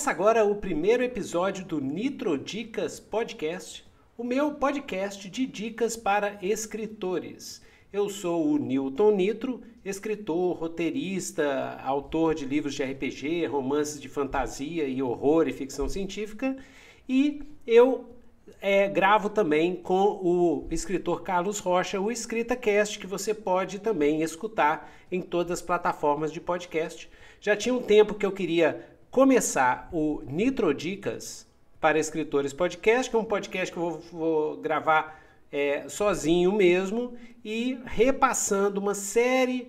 Começa agora o primeiro episódio do Nitro Dicas Podcast, o meu podcast de dicas para escritores. Eu sou o Newton Nitro, escritor, roteirista, autor de livros de RPG, romances de fantasia e horror e ficção científica, e eu é, gravo também com o escritor Carlos Rocha o Escrita Cast, que você pode também escutar em todas as plataformas de podcast. Já tinha um tempo que eu queria começar o Nitro Dicas para Escritores Podcast, que é um podcast que eu vou, vou gravar é, sozinho mesmo e repassando uma série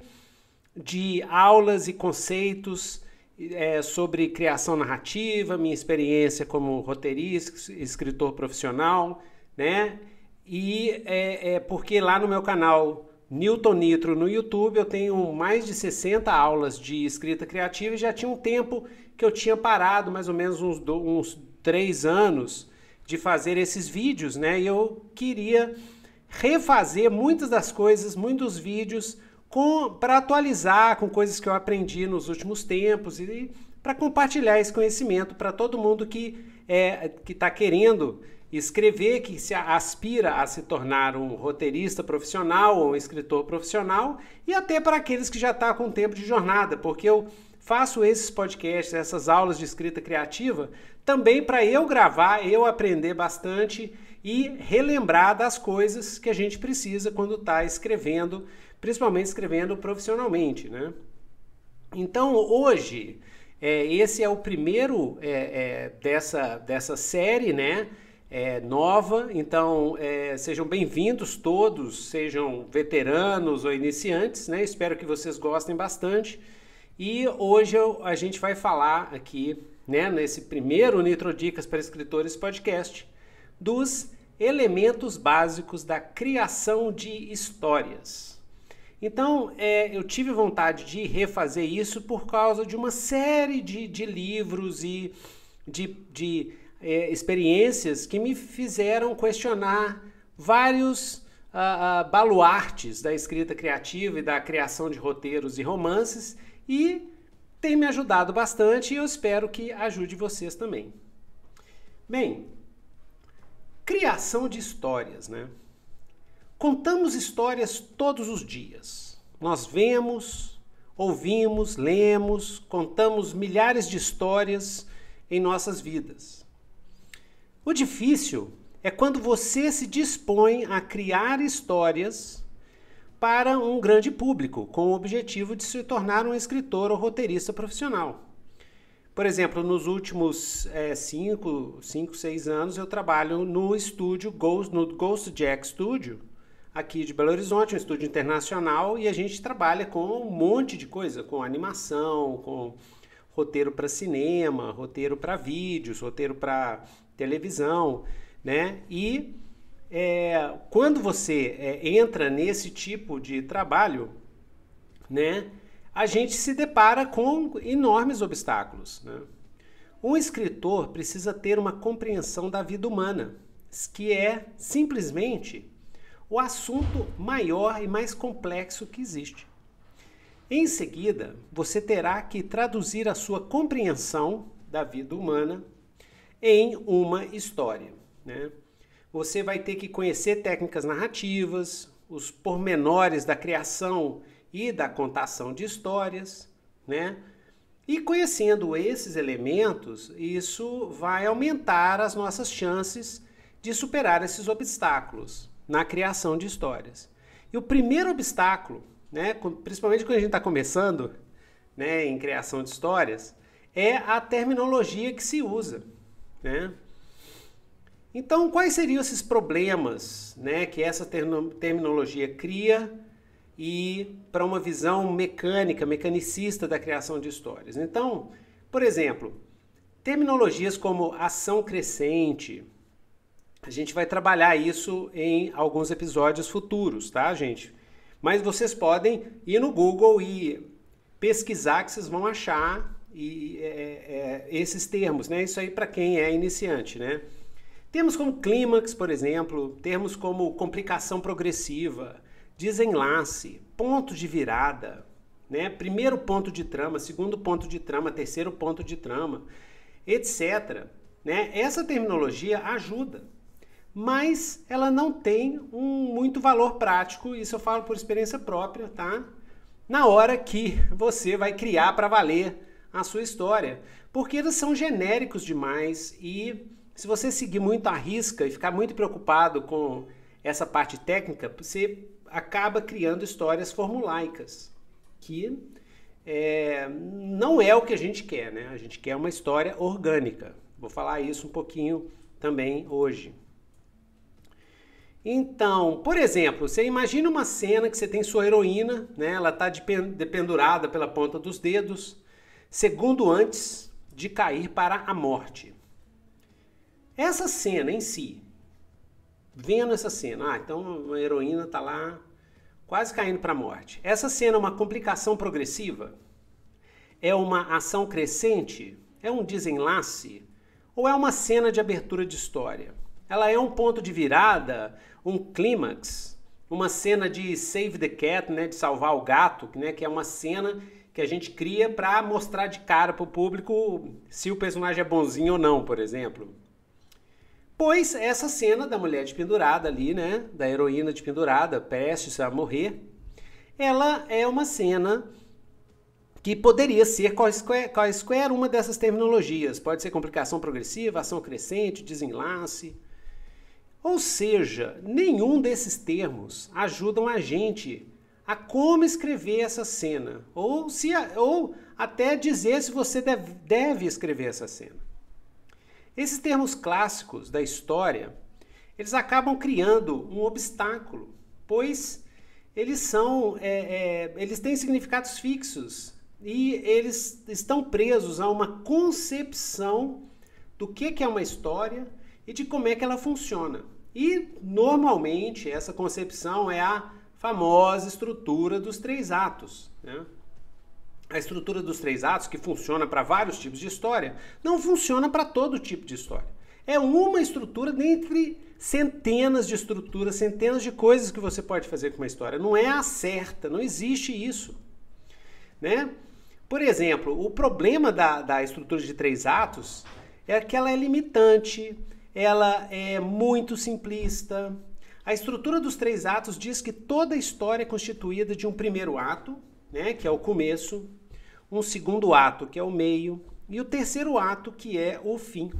de aulas e conceitos é, sobre criação narrativa, minha experiência como roteirista, escritor profissional, né? E é, é, porque lá no meu canal Newton Nitro no YouTube eu tenho mais de 60 aulas de escrita criativa e já tinha um tempo que eu tinha parado mais ou menos uns, uns três anos de fazer esses vídeos, né? E eu queria refazer muitas das coisas, muitos vídeos para atualizar com coisas que eu aprendi nos últimos tempos e, para compartilhar esse conhecimento para todo mundo que é, está que tá querendo escrever, que se aspira a se tornar um roteirista profissional ou um escritor profissional, e até para aqueles que já estão tá com tempo de jornada, porque eu faço esses podcasts, essas aulas de escrita criativa, também para eu gravar, eu aprender bastante e relembrar das coisas que a gente precisa quando está escrevendo, principalmente escrevendo profissionalmente, né? Então hoje é, esse é o primeiro é, é, dessa, dessa série, né? É, nova, então é, sejam bem-vindos todos, sejam veteranos ou iniciantes, né? Espero que vocês gostem bastante. E hoje eu, a gente vai falar aqui, né, nesse primeiro Nitro Dicas para Escritores podcast, dos elementos básicos da criação de histórias. Então, é, eu tive vontade de refazer isso por causa de uma série de, de livros e de, de é, experiências que me fizeram questionar vários ah, ah, baluartes da escrita criativa e da criação de roteiros e romances e tem me ajudado bastante e eu espero que ajude vocês também. Bem, criação de histórias, né? Contamos histórias todos os dias. Nós vemos, ouvimos, lemos, contamos milhares de histórias em nossas vidas. O difícil é quando você se dispõe a criar histórias para um grande público, com o objetivo de se tornar um escritor ou roteirista profissional. Por exemplo, nos últimos 5, é, 6 anos eu trabalho no estúdio Ghost, no Ghost Jack Studio, aqui de Belo Horizonte, um estúdio internacional, e a gente trabalha com um monte de coisa, com animação, com roteiro para cinema, roteiro para vídeos, roteiro para televisão, né? E é, quando você é, entra nesse tipo de trabalho, né, a gente se depara com enormes obstáculos. Né? Um escritor precisa ter uma compreensão da vida humana, que é simplesmente o assunto maior e mais complexo que existe. Em seguida, você terá que traduzir a sua compreensão da vida humana em uma história. Né? Você vai ter que conhecer técnicas narrativas, os pormenores da criação e da contação de histórias, né? E conhecendo esses elementos, isso vai aumentar as nossas chances de superar esses obstáculos na criação de histórias. E o primeiro obstáculo, né, principalmente quando a gente está começando né, em criação de histórias, é a terminologia que se usa. Né? Então, quais seriam esses problemas né, que essa terminologia cria e para uma visão mecânica, mecanicista da criação de histórias? Então, por exemplo, terminologias como ação crescente, a gente vai trabalhar isso em alguns episódios futuros, tá, gente? Mas vocês podem ir no Google e pesquisar que vocês vão achar e, é, é, é esses termos, né? Isso aí para quem é iniciante, né? Termos como clímax, por exemplo, termos como complicação progressiva, desenlace, ponto de virada, né? primeiro ponto de trama, segundo ponto de trama, terceiro ponto de trama, etc. Né? Essa terminologia ajuda, mas ela não tem um muito valor prático, isso eu falo por experiência própria, tá? Na hora que você vai criar para valer a sua história, porque eles são genéricos demais e se você seguir muito a risca e ficar muito preocupado com essa parte técnica, você acaba criando histórias formulaicas, que é, não é o que a gente quer, né? A gente quer uma história orgânica. Vou falar isso um pouquinho também hoje. Então, por exemplo, você imagina uma cena que você tem sua heroína, né? Ela está dependurada pela ponta dos dedos, segundo antes de cair para a morte. Essa cena em si, vendo essa cena, ah, então uma heroína está lá quase caindo para a morte. Essa cena é uma complicação progressiva? É uma ação crescente? É um desenlace? Ou é uma cena de abertura de história? Ela é um ponto de virada, um clímax, uma cena de save the cat, né, de salvar o gato, né, que é uma cena que a gente cria para mostrar de cara para o público se o personagem é bonzinho ou não, por exemplo. Pois essa cena da mulher de pendurada ali, né? Da heroína de pendurada, prestes a morrer, ela é uma cena que poderia ser quaisquer, quaisquer uma dessas terminologias. Pode ser complicação progressiva, ação crescente, desenlace. Ou seja, nenhum desses termos ajudam a gente a como escrever essa cena, ou, se, ou até dizer se você deve, deve escrever essa cena. Esses termos clássicos da história, eles acabam criando um obstáculo, pois eles são, é, é, eles têm significados fixos e eles estão presos a uma concepção do que, que é uma história e de como é que ela funciona. E normalmente essa concepção é a famosa estrutura dos três atos. Né? a estrutura dos três atos, que funciona para vários tipos de história, não funciona para todo tipo de história. É uma estrutura dentre centenas de estruturas, centenas de coisas que você pode fazer com uma história. Não é a certa, não existe isso. Né? Por exemplo, o problema da, da estrutura de três atos é que ela é limitante, ela é muito simplista. A estrutura dos três atos diz que toda a história é constituída de um primeiro ato, né, que é o começo, um segundo ato, que é o meio, e o terceiro ato, que é o fim.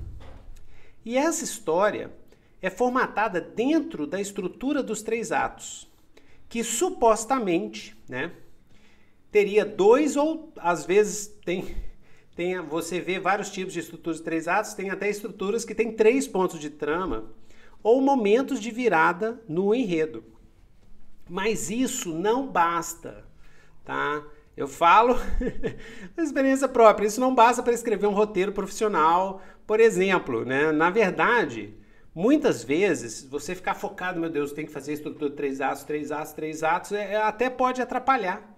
E essa história é formatada dentro da estrutura dos três atos, que supostamente, né, teria dois ou às vezes tem, tem você vê vários tipos de estruturas de três atos, tem até estruturas que tem três pontos de trama ou momentos de virada no enredo. Mas isso não basta, tá? Eu falo da experiência própria. Isso não basta para escrever um roteiro profissional, por exemplo. Né? Na verdade, muitas vezes, você ficar focado, meu Deus, tem que fazer isso tudo, três atos, três atos, três atos, é, é até pode atrapalhar,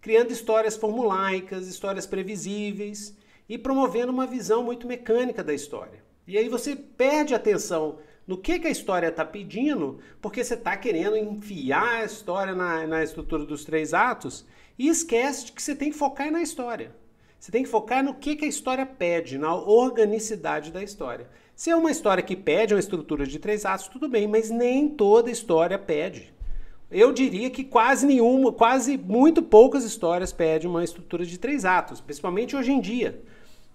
criando histórias formulaicas, histórias previsíveis e promovendo uma visão muito mecânica da história. E aí você perde atenção no que, que a história está pedindo, porque você está querendo enfiar a história na, na estrutura dos três atos e esquece que você tem que focar na história. Você tem que focar no que, que a história pede, na organicidade da história. Se é uma história que pede uma estrutura de três atos, tudo bem, mas nem toda história pede. Eu diria que quase nenhuma, quase muito poucas histórias pedem uma estrutura de três atos, principalmente hoje em dia,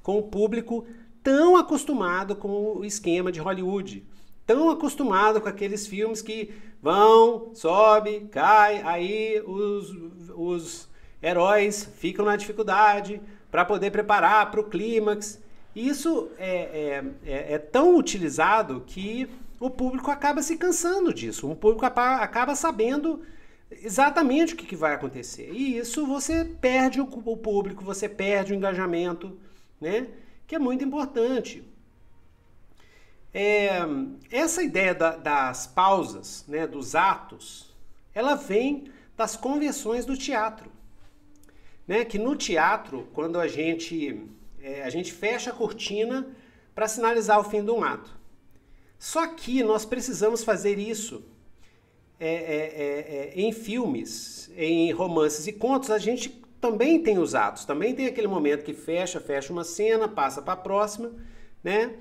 com o público tão acostumado com o esquema de Hollywood tão acostumado com aqueles filmes que vão, sobe, cai, aí os, os heróis ficam na dificuldade para poder preparar para o clímax. Isso é, é, é, é, tão utilizado que o público acaba se cansando disso, o público acaba sabendo exatamente o que, que vai acontecer. E isso você perde o, o público, você perde o engajamento, né? que é muito importante. É, essa ideia da, das pausas, né, dos atos, ela vem das convenções do teatro. Né? Que no teatro, quando a gente, é, a gente fecha a cortina para sinalizar o fim de um ato. Só que nós precisamos fazer isso é, é, é, é, em filmes, em romances e contos. A gente também tem os atos, também tem aquele momento que fecha, fecha uma cena, passa para a próxima, né?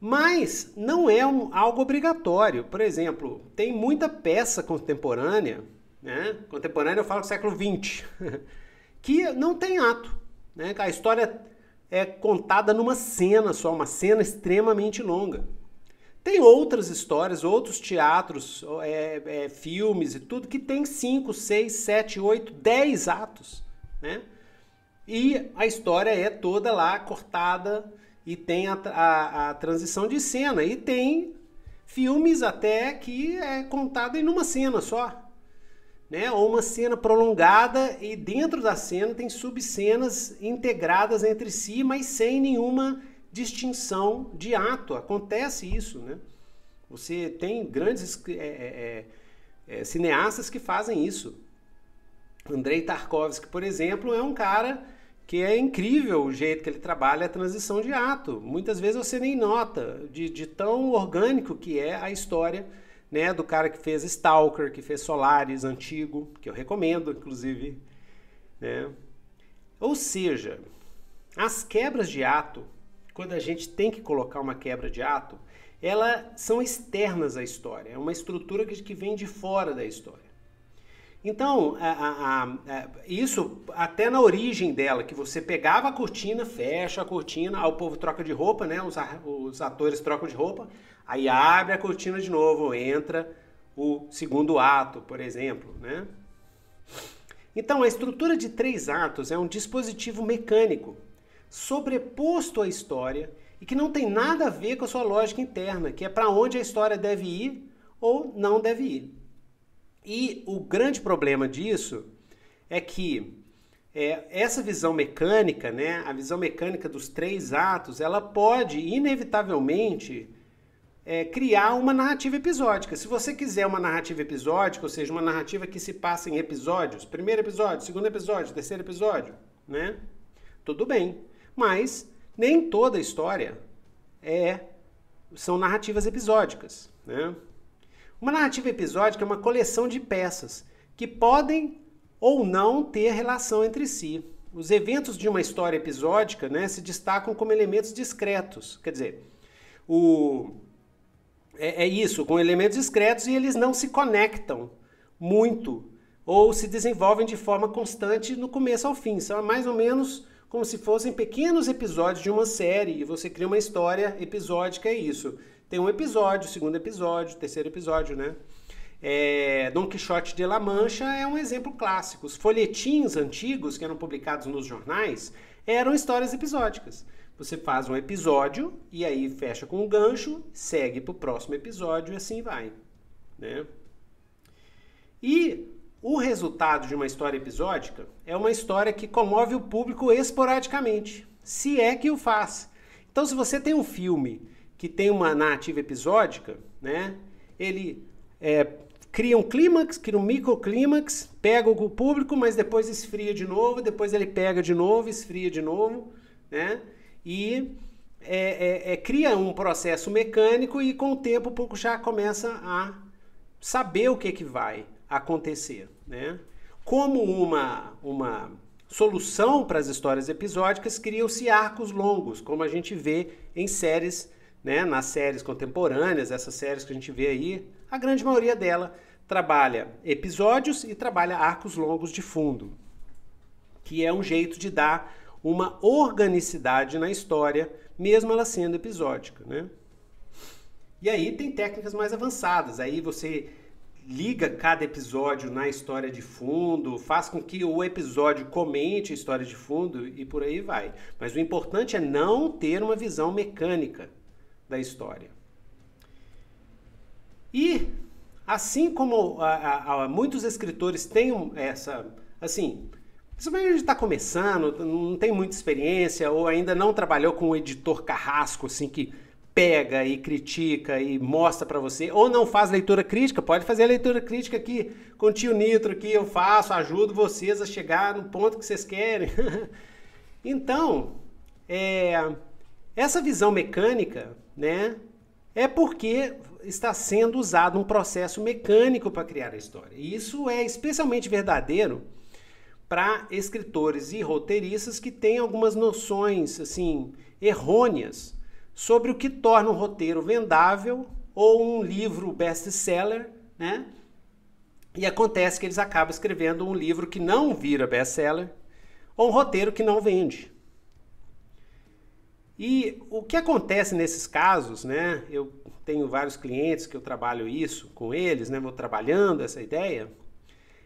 Mas não é um, algo obrigatório. Por exemplo, tem muita peça contemporânea, né? contemporânea eu falo do século XX, que não tem ato. Né? A história é contada numa cena só, uma cena extremamente longa. Tem outras histórias, outros teatros, é, é, filmes e tudo, que tem 5, 6, 7, 8, 10 atos. Né? E a história é toda lá cortada e tem a, a, a transição de cena, e tem filmes até que é contado em uma cena só. Né? Ou uma cena prolongada e dentro da cena tem subcenas integradas entre si, mas sem nenhuma distinção de ato. Acontece isso, né? Você tem grandes é, é, é, é, cineastas que fazem isso. Andrei Tarkovsky, por exemplo, é um cara que é incrível o jeito que ele trabalha a transição de ato. Muitas vezes você nem nota de, de tão orgânico que é a história né, do cara que fez Stalker, que fez Solaris antigo, que eu recomendo, inclusive. Né? Ou seja, as quebras de ato, quando a gente tem que colocar uma quebra de ato, elas são externas à história, é uma estrutura que vem de fora da história. Então, a, a, a, isso até na origem dela, que você pegava a cortina, fecha a cortina, aí o povo troca de roupa, né? Os, os atores trocam de roupa, aí abre a cortina de novo, entra o segundo ato, por exemplo, né? Então, a estrutura de três atos é um dispositivo mecânico sobreposto à história e que não tem nada a ver com a sua lógica interna, que é para onde a história deve ir ou não deve ir. E o grande problema disso é que é, essa visão mecânica, né, a visão mecânica dos três atos, ela pode inevitavelmente é, criar uma narrativa episódica. Se você quiser uma narrativa episódica, ou seja, uma narrativa que se passa em episódios, primeiro episódio, segundo episódio, terceiro episódio, né? Tudo bem. Mas nem toda história é são narrativas episódicas, né? Uma narrativa episódica é uma coleção de peças que podem ou não ter relação entre si. Os eventos de uma história episódica né, se destacam como elementos discretos, quer dizer, o... é, é isso, com elementos discretos e eles não se conectam muito ou se desenvolvem de forma constante no começo ao fim. São mais ou menos como se fossem pequenos episódios de uma série e você cria uma história episódica, é isso. Tem um episódio, segundo episódio, terceiro episódio, né? É, Dom Quixote de La Mancha é um exemplo clássico. Os folhetins antigos que eram publicados nos jornais eram histórias episódicas. Você faz um episódio e aí fecha com um gancho, segue para o próximo episódio e assim vai. Né? E o resultado de uma história episódica é uma história que comove o público esporadicamente, se é que o faz. Então, se você tem um filme que tem uma narrativa episódica, né? Ele é, cria um clímax, cria um microclímax, pega o público, mas depois esfria de novo, depois ele pega de novo, esfria de novo, né? E é, é, é cria um processo mecânico e com o tempo o público já começa a saber o que, é que vai acontecer, né? Como uma, uma solução para as histórias episódicas, criam-se arcos longos, como a gente vê em séries né, nas séries contemporâneas, essas séries que a gente vê aí, a grande maioria dela trabalha episódios e trabalha arcos longos de fundo, que é um jeito de dar uma organicidade na história, mesmo ela sendo episódica, né? E aí tem técnicas mais avançadas, aí você liga cada episódio na história de fundo, faz com que o episódio comente a história de fundo e por aí vai. Mas o importante é não ter uma visão mecânica, da história. E, assim como a, a, a, muitos escritores têm essa. Assim, principalmente a gente está começando, não tem muita experiência, ou ainda não trabalhou com um editor carrasco, assim, que pega e critica e mostra para você, ou não faz leitura crítica, pode fazer a leitura crítica aqui com o tio Nitro, que eu faço, ajudo vocês a chegar no ponto que vocês querem. então, é, essa visão mecânica né? É porque está sendo usado um processo mecânico para criar a história. E isso é especialmente verdadeiro para escritores e roteiristas que têm algumas noções assim errôneas sobre o que torna um roteiro vendável ou um livro best-seller, né? E acontece que eles acabam escrevendo um livro que não vira best-seller ou um roteiro que não vende. E o que acontece nesses casos, né? Eu tenho vários clientes que eu trabalho isso com eles, né? Vou trabalhando essa ideia.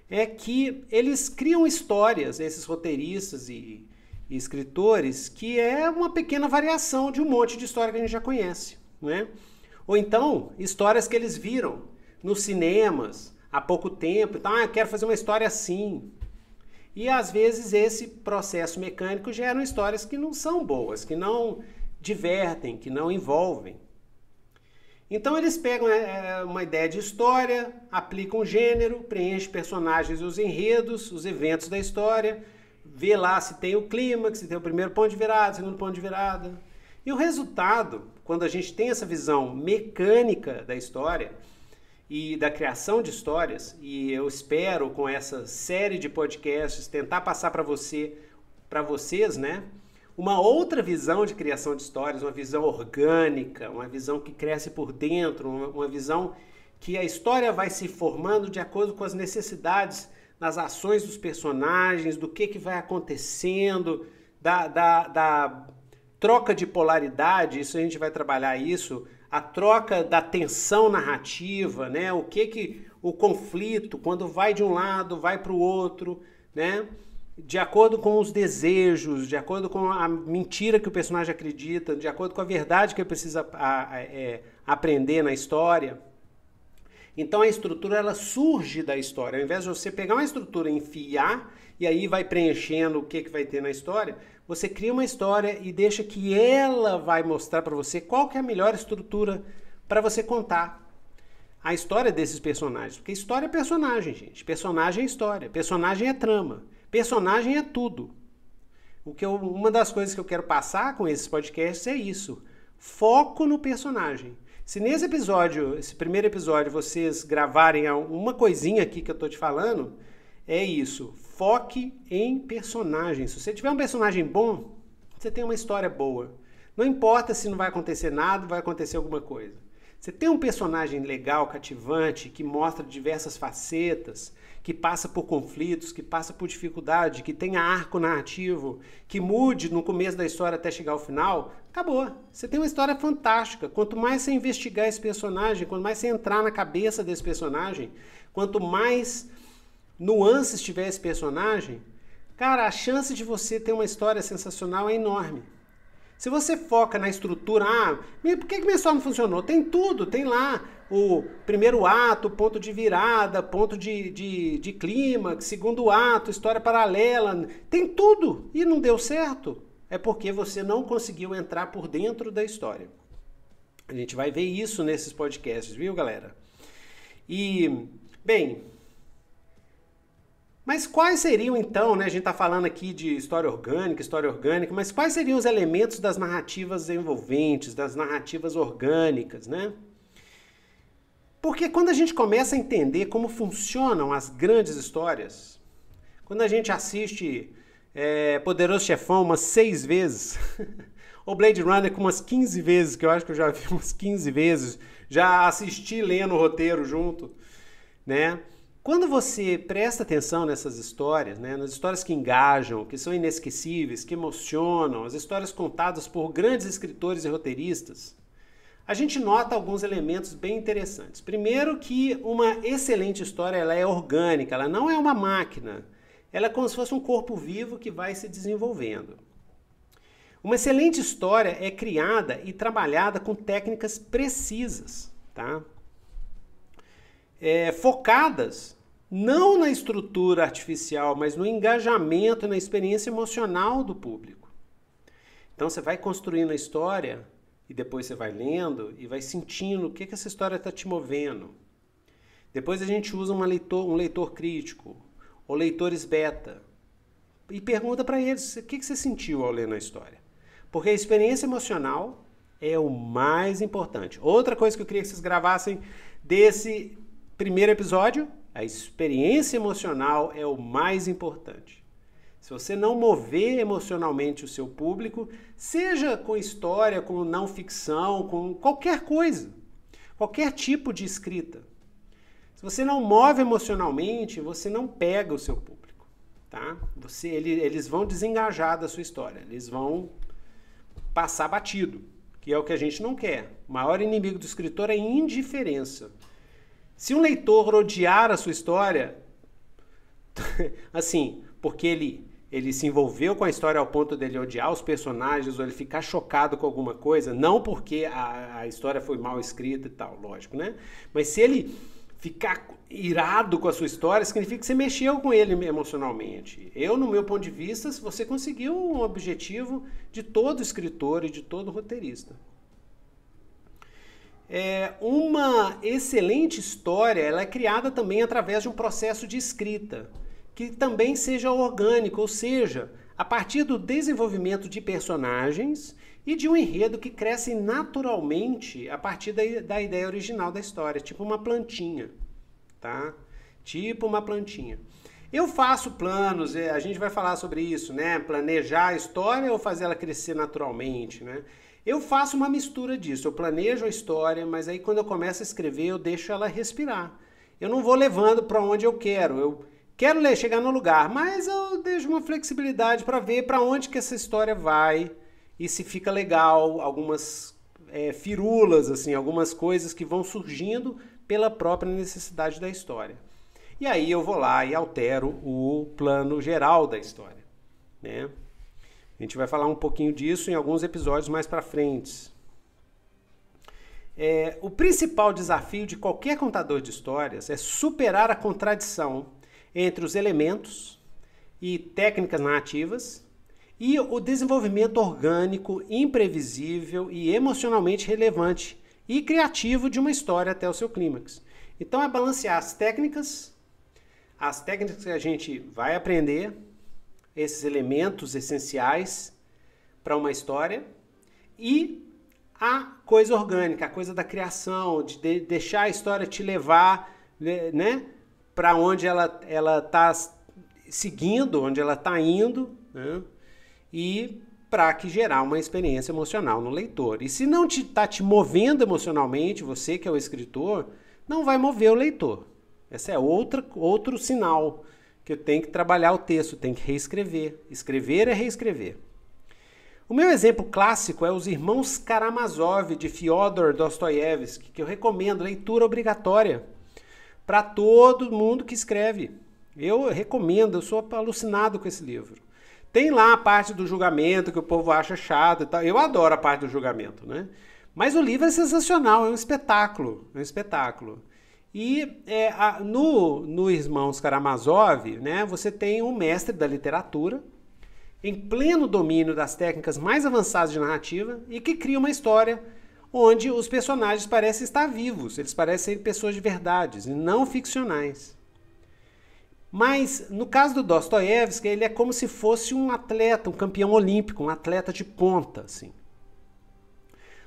É que eles criam histórias, esses roteiristas e, e escritores, que é uma pequena variação de um monte de história que a gente já conhece, né? Ou então, histórias que eles viram nos cinemas há pouco tempo. Então, ah, eu quero fazer uma história assim. E às vezes esse processo mecânico gera histórias que não são boas, que não divertem, que não envolvem. Então eles pegam é, é uma ideia de história, aplicam um gênero, preenchem personagens e os enredos, os eventos da história, vê lá se tem o clímax, se tem o primeiro ponto de virada, o segundo ponto de virada. E o resultado, quando a gente tem essa visão mecânica da história, e da criação de histórias, e eu espero com essa série de podcasts tentar passar para você, para vocês, né, uma outra visão de criação de histórias, uma visão orgânica, uma visão que cresce por dentro, uma, visão que a história vai se formando de acordo com as necessidades, nas ações dos personagens, do que, que vai acontecendo, da, da, da troca de polaridade, isso a gente vai trabalhar isso a troca da tensão narrativa, né? O que que o conflito quando vai de um lado, vai para o outro, né? De acordo com os desejos, de acordo com a mentira que o personagem acredita, de acordo com a verdade que ele precisa a, a, é, aprender na história. Então a estrutura ela surge da história. Ao invés de você pegar uma estrutura, enfiar e aí vai preenchendo o que, que vai ter na história, você cria uma história e deixa que ela vai mostrar para você qual que é a melhor estrutura para você contar a história desses personagens. Porque história é personagem, gente. Personagem é história. Personagem é trama. Personagem é tudo. O que eu, uma das coisas que eu quero passar com esses podcasts é isso. Foco no personagem. Se nesse episódio, esse primeiro episódio, vocês gravarem uma coisinha aqui que eu estou te falando, é isso. Foque em personagens. Se você tiver um personagem bom, você tem uma história boa. Não importa se não vai acontecer nada, vai acontecer alguma coisa. Você tem um personagem legal, cativante, que mostra diversas facetas, que passa por conflitos, que passa por dificuldade, que tenha arco narrativo, que mude no começo da história até chegar ao final, acabou. Você tem uma história fantástica. Quanto mais você investigar esse personagem, quanto mais você entrar na cabeça desse personagem, quanto mais nuances tiver esse personagem, cara, a chance de você ter uma história sensacional é enorme. Se você foca na estrutura, ah, por que, que minha história não funcionou? Tem tudo, tem lá o primeiro ato, ponto de virada, ponto de, de, de clímax, segundo ato, história paralela, tem tudo e não deu certo. É porque você não conseguiu entrar por dentro da história. A gente vai ver isso nesses podcasts, viu, galera? E, bem, mas quais seriam então, né, a gente está falando aqui de história orgânica, história orgânica, mas quais seriam os elementos das narrativas envolventes, das narrativas orgânicas, né? Porque quando a gente começa a entender como funcionam as grandes histórias, quando a gente assiste é, Poderoso Chefão umas seis vezes, ou Blade Runner com umas 15 vezes, que eu acho que eu já vi umas 15 vezes, já assisti lendo o roteiro junto, né? Quando você presta atenção nessas histórias, né, nas histórias que engajam, que são inesquecíveis, que emocionam, as histórias contadas por grandes escritores e roteiristas, a gente nota alguns elementos bem interessantes. Primeiro que uma excelente história ela é orgânica, ela não é uma máquina. Ela é como se fosse um corpo vivo que vai se desenvolvendo. Uma excelente história é criada e trabalhada com técnicas precisas, tá? é, focadas não na estrutura artificial, mas no engajamento, na experiência emocional do público. Então você vai construindo a história e depois você vai lendo e vai sentindo o que, que essa história está te movendo. Depois a gente usa leitor, um leitor crítico ou leitores beta e pergunta para eles o que, que você sentiu ao ler na história. Porque a experiência emocional é o mais importante. Outra coisa que eu queria que vocês gravassem desse Primeiro episódio, a experiência emocional é o mais importante. Se você não mover emocionalmente o seu público, seja com história, com não ficção, com qualquer coisa, qualquer tipo de escrita. Se você não move emocionalmente, você não pega o seu público, tá? Você, ele, eles vão desengajar da sua história, eles vão passar batido, que é o que a gente não quer. O maior inimigo do escritor é indiferença. Se um leitor odiar a sua história, assim, porque ele ele se envolveu com a história ao ponto dele odiar os personagens ou ele ficar chocado com alguma coisa, não porque a, a história foi mal escrita e tal, lógico, né? Mas se ele ficar irado com a sua história, significa que você mexeu com ele emocionalmente. Eu, no meu ponto de vista, você conseguiu um objetivo de todo escritor e de todo roteirista. É, uma excelente história ela é criada também através de um processo de escrita, que também seja orgânico, ou seja, a partir do desenvolvimento de personagens e de um enredo que cresce naturalmente a partir da, da ideia original da história, tipo uma plantinha, tá? Tipo uma plantinha. Eu faço planos, é, a gente vai falar sobre isso, né? Planejar a história ou fazer ela crescer naturalmente, né? Eu faço uma mistura disso. Eu planejo a história, mas aí quando eu começo a escrever, eu deixo ela respirar. Eu não vou levando para onde eu quero. Eu quero ler, chegar no lugar, mas eu deixo uma flexibilidade para ver para onde que essa história vai e se fica legal, algumas é, firulas, assim, algumas coisas que vão surgindo pela própria necessidade da história. E aí eu vou lá e altero o plano geral da história, né? gente vai falar um pouquinho disso em alguns episódios mais para frente. É, o principal desafio de qualquer contador de histórias é superar a contradição entre os elementos e técnicas narrativas e o desenvolvimento orgânico, imprevisível e emocionalmente relevante e criativo de uma história até o seu clímax. Então é balancear as técnicas, as técnicas que a gente vai aprender esses elementos essenciais para uma história e a coisa orgânica, a coisa da criação, de, de deixar a história te levar, né, né para onde ela ela está seguindo, onde ela está indo, né, e para que gerar uma experiência emocional no leitor. E se não está te, tá te movendo emocionalmente, você que é o escritor, não vai mover o leitor. Esse é outra, outro sinal que eu tenho que trabalhar o texto, tenho que reescrever. Escrever é reescrever. O meu exemplo clássico é Os Irmãos Karamazov, de Fyodor Dostoiévski, que eu recomendo, leitura obrigatória para todo mundo que escreve. Eu recomendo, eu sou alucinado com esse livro. Tem lá a parte do julgamento que o povo acha chato e tal. Eu adoro a parte do julgamento, né? Mas o livro é sensacional, é um espetáculo, é um espetáculo. E é, a, no, no Irmãos Karamazov, né, você tem um mestre da literatura em pleno domínio das técnicas mais avançadas de narrativa e que cria uma história onde os personagens parecem estar vivos, eles parecem ser pessoas de verdades e não ficcionais. Mas no caso do Dostoiévski, ele é como se fosse um atleta, um campeão olímpico, um atleta de ponta, assim.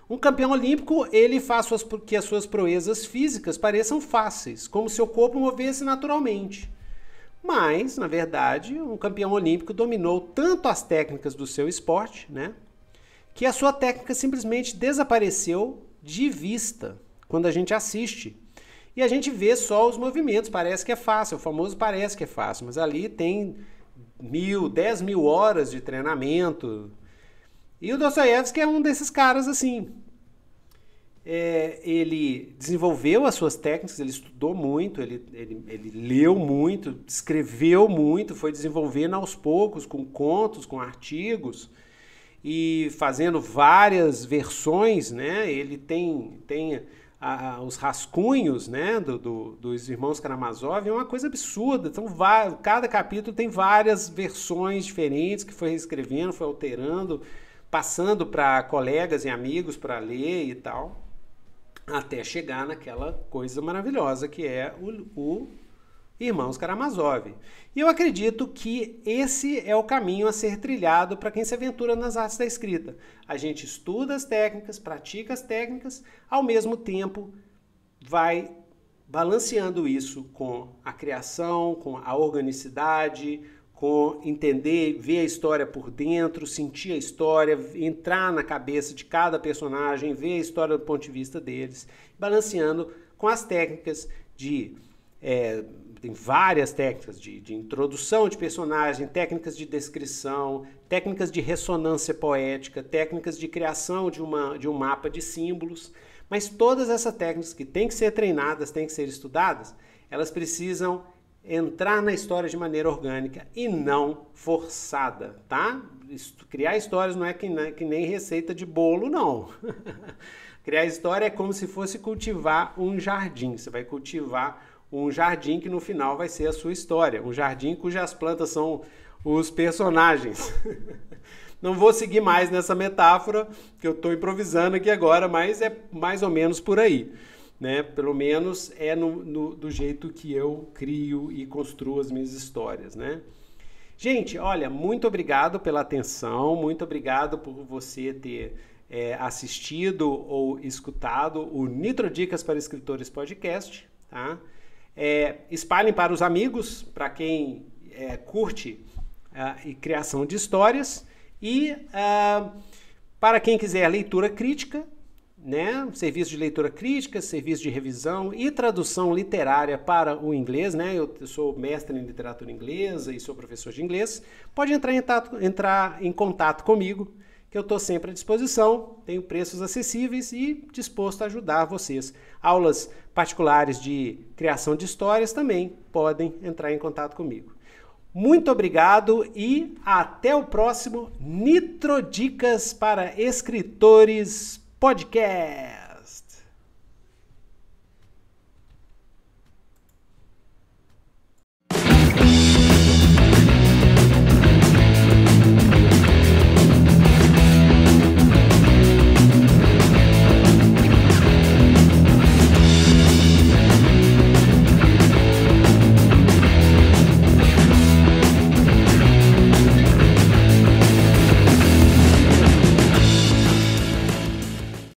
Um campeão olímpico, ele faz suas, que as suas proezas físicas pareçam fáceis, como se seu corpo movesse naturalmente. Mas, na verdade, um campeão olímpico dominou tanto as técnicas do seu esporte, né, que a sua técnica simplesmente desapareceu de vista quando a gente assiste. E a gente vê só os movimentos, parece que é fácil, o famoso parece que é fácil, mas ali tem mil, dez mil horas de treinamento, e o Dostoiévski é um desses caras assim. É, ele desenvolveu as suas técnicas, ele estudou muito, ele, ele, ele leu muito, escreveu muito, foi desenvolvendo aos poucos, com contos, com artigos e fazendo várias versões, né? Ele tem, tem a, a, os rascunhos, né, do, do, dos irmãos Karamazov, é uma coisa absurda. Então, cada capítulo tem várias versões diferentes que foi reescrevendo, foi alterando passando para colegas e amigos para ler e tal, até chegar naquela coisa maravilhosa que é o, o Irmãos Karamazov. E eu acredito que esse é o caminho a ser trilhado para quem se aventura nas artes da escrita. A gente estuda as técnicas, pratica as técnicas, ao mesmo tempo vai balanceando isso com a criação, com a organicidade, com entender, ver a história por dentro, sentir a história, entrar na cabeça de cada personagem, ver a história do ponto de vista deles, balanceando com as técnicas de. É, tem várias técnicas de, de, introdução de personagem, técnicas de descrição, técnicas de ressonância poética, técnicas de criação de, uma, de um mapa de símbolos. Mas todas essas técnicas que têm que ser treinadas, têm que ser estudadas, elas precisam entrar na história de maneira orgânica e não forçada, tá? Criar histórias não é que, nem receita de bolo, não. Criar história é como se fosse cultivar um jardim. Você vai cultivar um jardim que no final vai ser a sua história. Um jardim cujas plantas são os personagens. Não vou seguir mais nessa metáfora que eu estou improvisando aqui agora, mas é mais ou menos por aí né? Pelo menos é no, no, do jeito que eu crio e construo as minhas histórias, né? Gente, olha, muito obrigado pela atenção, muito obrigado por você ter é, assistido ou escutado o Nitro Dicas para Escritores podcast, tá? É, espalhem para os amigos, para quem é, curte ah, e criação de histórias e ah, para quem quiser leitura crítica, né? Serviço de leitura crítica, serviço de revisão e tradução literária para o inglês, né? Eu sou mestre em literatura inglesa e sou professor de inglês. Pode entrar em, tato, entrar em contato comigo, que eu estou sempre à disposição. Tenho preços acessíveis e disposto a ajudar vocês. Aulas particulares de criação de histórias também podem entrar em contato comigo. Muito obrigado e até o próximo Nitro dicas para escritores Podcast.